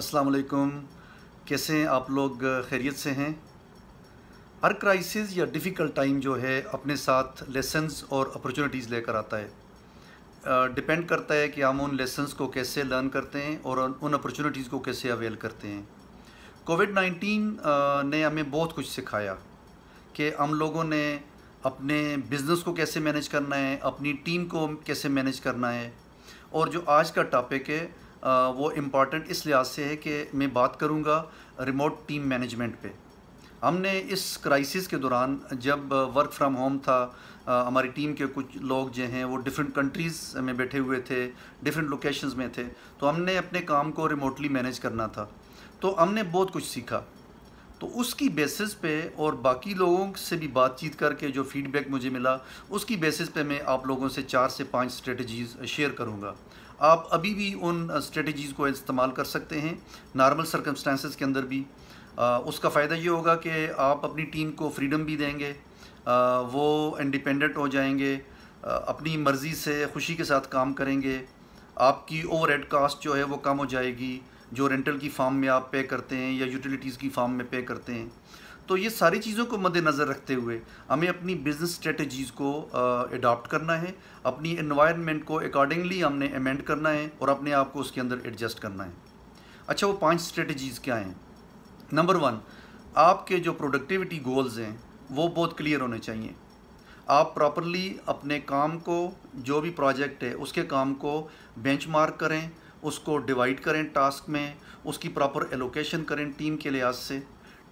अस्सलाम वालेकुम कैसे हैं आप लोग खैरियत से हैं हर क्राइसिस या डिफ़िकल्ट टाइम जो है अपने साथ लेसन्स और अपॉर्चुनिटीज़ लेकर आता है डिपेंड करता है कि हम उन लेसन्स को कैसे लर्न करते हैं और उन अपॉर्चुनिटीज़ को कैसे अवेल करते हैं कोविड नाइन्टीन ने हमें बहुत कुछ सिखाया कि हम लोगों ने अपने बिज़नेस को कैसे मैनेज करना है अपनी टीम को कैसे मैनेज करना है और जो आज का टॉपिक है वो इम्पॉर्टेंट इस लिहाज से है कि मैं बात करूँगा रिमोट टीम मैनेजमेंट पे हमने इस क्राइसिस के दौरान जब वर्क फ्रॉम होम था हमारी टीम के कुछ लोग जो हैं वो डिफरेंट कंट्रीज़ में बैठे हुए थे डिफरेंट लोकेशंस में थे तो हमने अपने काम को रिमोटली मैनेज करना था तो हमने बहुत कुछ सीखा तो उसकी बेसिस पे और बाकी लोगों से भी बातचीत करके जो फीडबैक मुझे मिला उसकी बेसिस पे मैं आप लोगों से चार से पांच स्ट्रेटजीज़ शेयर करूँगा आप अभी भी उन स्ट्रेटजीज़ को इस्तेमाल कर सकते हैं नॉर्मल सर्कमस्टांसिस के अंदर भी आ, उसका फ़ायदा ये होगा कि आप अपनी टीम को फ्रीडम भी देंगे आ, वो इंडिपेंडेंट हो जाएंगे आ, अपनी मर्ज़ी से खुशी के साथ काम करेंगे आपकी ओवर कास्ट जो है वो कम हो जाएगी जो रेंटल की फार्म में आप पे करते हैं या यूटिलिटीज़ की फार्म में पे करते हैं तो ये सारी चीज़ों को मद्देनज़र रखते हुए हमें अपनी बिज़नेस स्ट्रेटजीज़ को अडॉप्ट करना है अपनी इन्वायरमेंट को अकॉर्डिंगली हमने अमेंड करना है और अपने आप को उसके अंदर एडजस्ट करना है अच्छा वो पांच स्ट्रेटजीज़ क्या हैं नंबर वन आपके जो प्रोडक्टिविटी गोल्स हैं वो बहुत क्लियर होने चाहिए आप प्रॉपरली अपने काम को जो भी प्रोजेक्ट है उसके काम को बेंच करें उसको डिवाइड करें टास्क में उसकी प्रॉपर एलोकेशन करें टीम के लिहाज से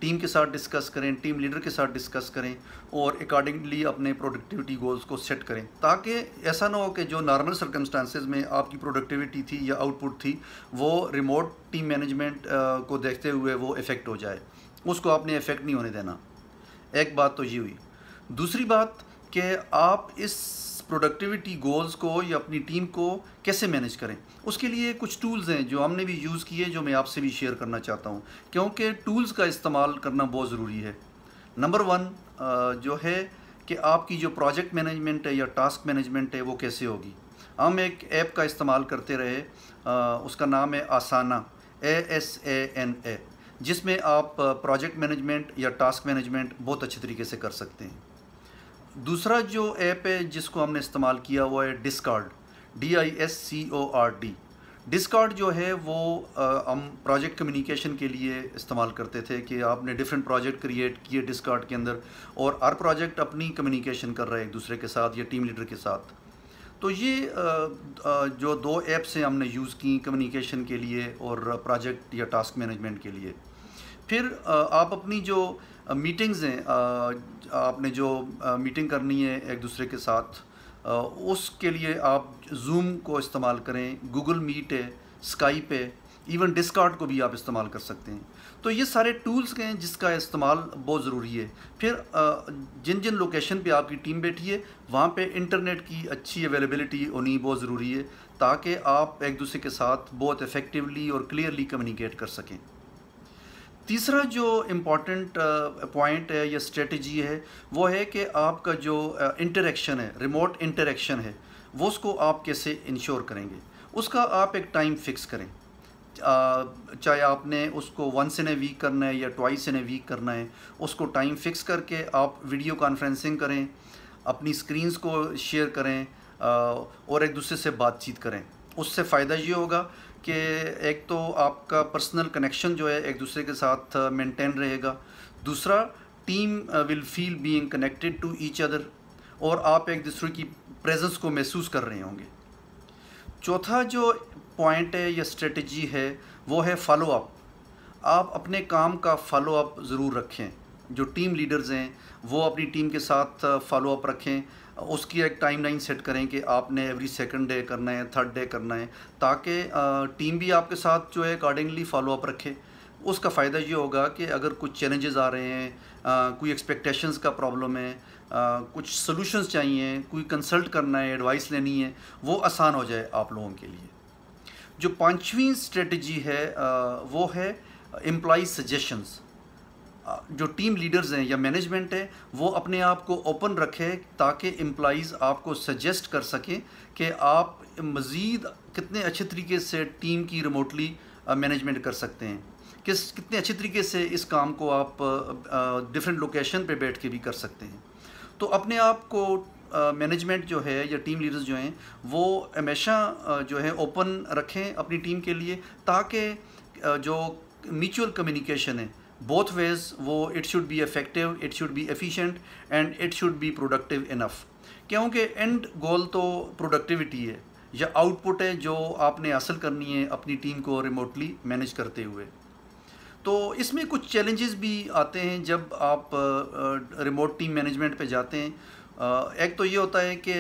टीम के साथ डिस्कस करें टीम लीडर के साथ डिस्कस करें और अकॉर्डिंगली अपने प्रोडक्टिविटी गोल्स को सेट करें ताकि ऐसा ना हो कि जो नॉर्मल सर्कमस्टांसिस में आपकी प्रोडक्टिविटी थी या आउटपुट थी वो रिमोट टीम मैनेजमेंट को देखते हुए वो इफ़ेक्ट हो जाए उसको आपने इफ़ेक्ट नहीं होने देना एक बात तो ये हुई दूसरी बात कि आप इस प्रोडक्टिविटी गोल्स को या अपनी टीम को कैसे मैनेज करें उसके लिए कुछ टूल्स हैं जो हमने भी यूज़ किए जो मैं आपसे भी शेयर करना चाहता हूँ क्योंकि टूल्स का इस्तेमाल करना बहुत ज़रूरी है नंबर वन जो है कि आपकी जो प्रोजेक्ट मैनेजमेंट है या टास्क मैनेजमेंट है वो कैसे होगी हम एक ऐप का इस्तेमाल करते रहे उसका नाम है आसाना A S A N A जिसमें आप प्रोजेक्ट मैनेजमेंट या टास्क मैनेजमेंट बहुत अच्छे तरीके से कर सकते हैं दूसरा जो ऐप है जिसको हमने इस्तेमाल किया वो है Discord D I S C O R D Discord जो है वो हम प्रोजेक्ट कम्युनिकेशन के लिए इस्तेमाल करते थे कि आपने डिफरेंट प्रोजेक्ट क्रिएट किए डिस्कार्ड के अंदर और हर प्रोजेक्ट अपनी कम्युनिकेशन कर रहा है एक दूसरे के साथ या टीम लीडर के साथ तो ये जो दो ऐप्स हैं हमने यूज़ की कम्युनिकेशन के लिए और प्रोजेक्ट या टास्क मैनेजमेंट के लिए फिर आप अपनी जो मीटिंग्स हैं आपने जो मीटिंग करनी है एक दूसरे के साथ उसके लिए आप जूम को इस्तेमाल करें गूगल मीट है स्काइप है इवन डिस्कार्ड को भी आप इस्तेमाल कर सकते हैं तो ये सारे टूल्स के हैं जिसका इस्तेमाल बहुत ज़रूरी है फिर जिन जिन लोकेशन पे आपकी टीम बैठी है वहाँ पे इंटरनेट की अच्छी अवेलेबिलिटी होनी बहुत ज़रूरी है ताकि आप एक दूसरे के साथ बहुत इफ़ेक्टिवली और क्लियरली कम्युनिकेट कर सकें तीसरा जो इम्पॉर्टेंट पॉइंट uh, है या स्ट्रेटजी है वो है कि आपका जो इंटरेक्शन uh, है रिमोट इंटरेक्शन है वो उसको आप कैसे इंश्योर करेंगे उसका आप एक टाइम फिक्स करें uh, चाहे आपने उसको वंस इन ए वीक करना है या ट्वाइस इन ए वीक करना है उसको टाइम फिक्स करके आप वीडियो कॉन्फ्रेंसिंग करें अपनी स्क्रीन्स को शेयर करें और एक दूसरे से बातचीत करें उससे फ़ायदा ये होगा कि एक तो आपका पर्सनल कनेक्शन जो है एक दूसरे के साथ मेंटेन uh, रहेगा दूसरा team will feel being connected to each other और आप एक दूसरे की प्रेजेंस को महसूस कर रहे होंगे चौथा जो पॉइंट है या स्ट्रेटजी है वो है फॉलो अप आप अपने काम का फॉलो अप ज़रूर रखें जो टीम लीडर्स हैं वो अपनी टीम के साथ फॉलो uh, अप रखें उसकी एक टाइमलाइन सेट करें कि आपने एवरी सेकंड डे करना है थर्ड डे करना है ताकि टीम भी आपके साथ जो है अकॉर्डिंगली फॉलोअप रखे उसका फ़ायदा ये होगा कि अगर कुछ चैलेंजेस आ रहे हैं कोई एक्सपेक्टेशंस का प्रॉब्लम है आ, कुछ सॉल्यूशंस चाहिए कोई कंसल्ट करना है एडवाइस लेनी है वो आसान हो जाए आप लोगों के लिए जो पाँचवीं स्ट्रेटजी है आ, वो है एम्प्लॉज सजेशंस जो टीम लीडर्स हैं या मैनेजमेंट है वो अपने आप को ओपन रखे ताकि एम्प्लॉज़ आपको सजेस्ट कर सकें कि आप मज़ीद कितने अच्छे तरीके से टीम की रिमोटली मैनेजमेंट कर सकते हैं किस कितने अच्छे तरीके से इस काम को आप डिफरेंट लोकेशन पे बैठ के भी कर सकते हैं तो अपने आप को मैनेजमेंट जो है या टीम लीडर्स जो हैं वो हमेशा जो है ओपन रखें अपनी टीम के लिए ताकि जो म्यूचुअल कम्युनिकेशन है both ways वो it should be effective it should be efficient and it should be productive enough क्योंकि end goal तो productivity है या output है जो आपने हासिल करनी है अपनी टीम को remotely manage करते हुए तो इसमें कुछ challenges भी आते हैं जब आप remote team management पे जाते हैं एक तो ये होता है कि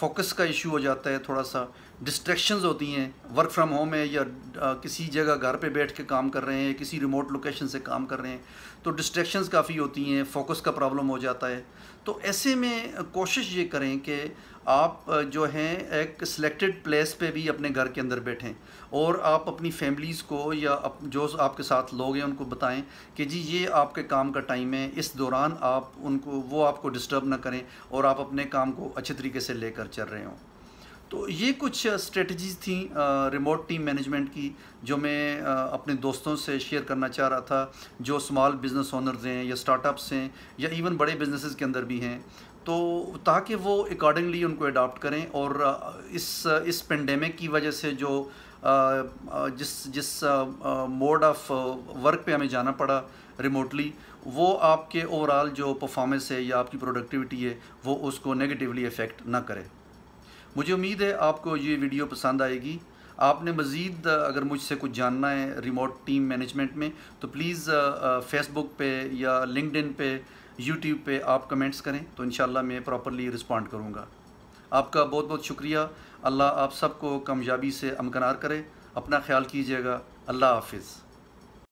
फोकस का इशू हो जाता है थोड़ा सा डिस्ट्रैक्शंस होती हैं वर्क फ्रॉम होम है या किसी जगह घर पे बैठ के काम कर रहे हैं किसी रिमोट लोकेशन से काम कर रहे हैं तो डिस्ट्रैक्शंस काफ़ी होती हैं फोकस का प्रॉब्लम हो जाता है तो ऐसे में कोशिश ये करें कि आप जो हैं एक सिलेक्टेड प्लेस पे भी अपने घर के अंदर बैठें और आप अपनी फैमिलीज़ को या अप, जो आपके साथ लोग हैं उनको बताएं कि जी ये आपके काम का टाइम है इस दौरान आप उनको वो आपको डिस्टर्ब ना करें और आप अपने काम को अच्छे तरीके से लेकर चल रहे हों तो ये कुछ स्ट्रेटजीज़ थी रिमोट टीम मैनेजमेंट की जो मैं अपने दोस्तों से शेयर करना चाह रहा था जो स्मॉल बिज़नेस ओनर्स हैं या स्टार्टअप्स हैं या इवन बड़े बिजनेसेस के अंदर भी हैं तो ताकि वो अकॉर्डिंगली उनको अडॉप्ट करें और इस इस पेंडेमिक की वजह से जो जिस जिस मोड ऑफ वर्क पे हमें जाना पड़ा रिमोटली वो आपके ओवरऑल जो परफॉर्मेंस है या आपकी प्रोडक्टिविटी है वो उसको नेगेटिवली अफेक्ट ना करे मुझे उम्मीद है आपको ये वीडियो पसंद आएगी आपने मज़ीद अगर मुझसे कुछ जानना है रिमोट टीम मैनेजमेंट में तो प्लीज़ फेसबुक पे या लिंकड पे यूट्यूब पे आप कमेंट्स करें तो इन मैं प्रॉपरली रिस्पॉन्ड करूँगा आपका बहुत बहुत शुक्रिया अल्लाह आप सबको कामयाबी से अमकनार करे अपना ख्याल कीजिएगा अल्लाह हाफिज़